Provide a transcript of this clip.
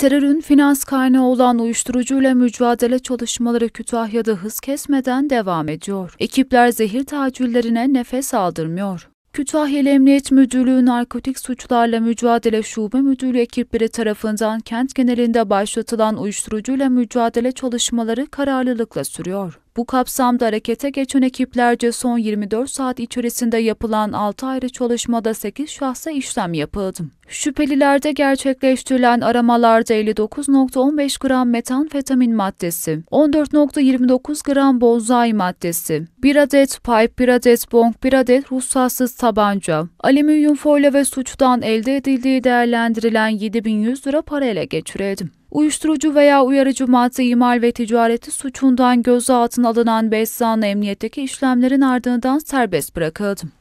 Terörün finans kaynağı olan uyuşturucuyla mücadele çalışmaları Kütahya'da hız kesmeden devam ediyor. Ekipler zehir tacirlerine nefes aldırmıyor. Kütahyalı Emniyet Müdürlüğü Narkotik Suçlarla Mücadele Şube Müdürü ekipleri tarafından kent genelinde başlatılan uyuşturucuyla mücadele çalışmaları kararlılıkla sürüyor. Bu kapsamda harekete geçen ekiplerce son 24 saat içerisinde yapılan 6 ayrı çalışmada 8 şahsa işlem yapıldı. Şüphelilerde gerçekleştirilen aramalarda 59.15 gram metanfetamin maddesi, 14.29 gram bonsai maddesi, 1 adet pipe, 1 adet bong, 1 adet ruhsatsız tabanca, alüminyum folyo ve suçtan elde edildiği değerlendirilen 7100 lira para ele geçirildi. Uyuşturucu veya uyarıcı madde imal ve ticareti suçundan gözaltına alınan Bessana emniyetteki işlemlerin ardından serbest bırakıldı.